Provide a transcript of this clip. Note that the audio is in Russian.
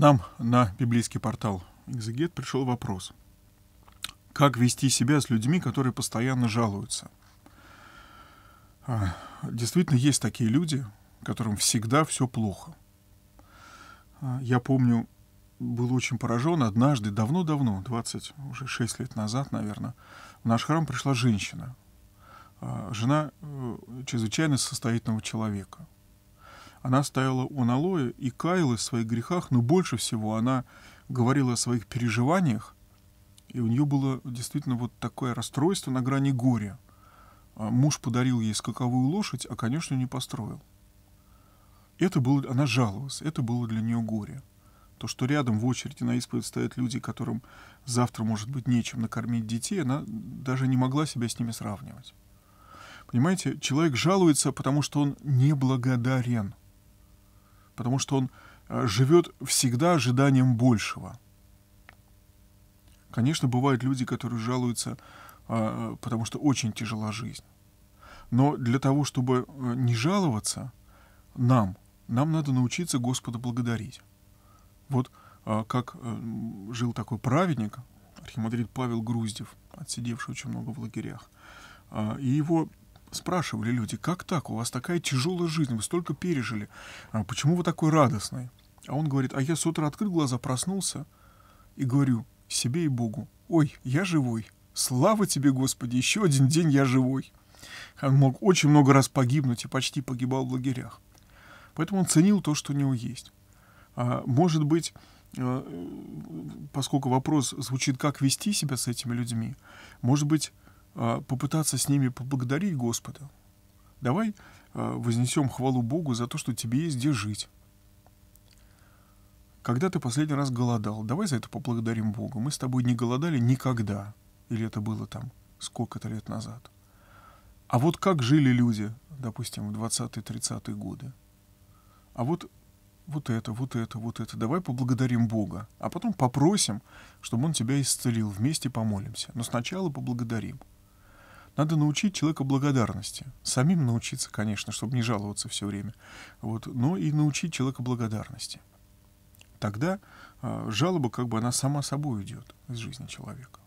нам на библейский портал «Экзегет» пришел вопрос. Как вести себя с людьми, которые постоянно жалуются? А, действительно, есть такие люди, которым всегда все плохо. А, я помню, был очень поражен однажды, давно-давно, 20, уже 6 лет назад, наверное, в наш храм пришла женщина. А, жена э, чрезвычайно состоятельного человека – она ставила у алоэ и каялась в своих грехах, но больше всего она говорила о своих переживаниях, и у нее было действительно вот такое расстройство на грани горя. А муж подарил ей скаковую лошадь, а, конечно, не построил. Это было, она жаловалась, это было для нее горе. То, что рядом в очереди на исповедь стоят люди, которым завтра, может быть, нечем накормить детей, она даже не могла себя с ними сравнивать. Понимаете, человек жалуется, потому что он неблагодарен – потому что он э, живет всегда ожиданием большего. Конечно, бывают люди, которые жалуются, э, э, потому что очень тяжела жизнь. Но для того, чтобы не жаловаться, нам, нам надо научиться Господа благодарить. Вот как жил такой праведник, архимандрит Павел Груздев, отсидевший очень много в лагерях. И его Спрашивали люди, как так, у вас такая тяжелая жизнь, вы столько пережили, а почему вы такой радостный? А он говорит, а я с утра открыл глаза, проснулся и говорю себе и Богу, ой, я живой, слава тебе, Господи, еще один день я живой. Он мог очень много раз погибнуть и почти погибал в лагерях. Поэтому он ценил то, что у него есть. А может быть, э, поскольку вопрос звучит, как вести себя с этими людьми, может быть, а, попытаться с ними поблагодарить Господа. Давай а, вознесем хвалу Богу за то, что тебе есть где жить. Когда ты последний раз голодал, давай за это поблагодарим Бога. Мы с тобой не голодали никогда. Или это было там сколько-то лет назад. А вот как жили люди, допустим, в 20-30-е годы. А вот вот это, вот это, вот это. Давай поблагодарим Бога, а потом попросим, чтобы Он тебя исцелил. Вместе помолимся. Но сначала поблагодарим. Надо научить человека благодарности. Самим научиться, конечно, чтобы не жаловаться все время. Вот, но и научить человека благодарности. Тогда э, жалоба, как бы она сама собой идет из жизни человека.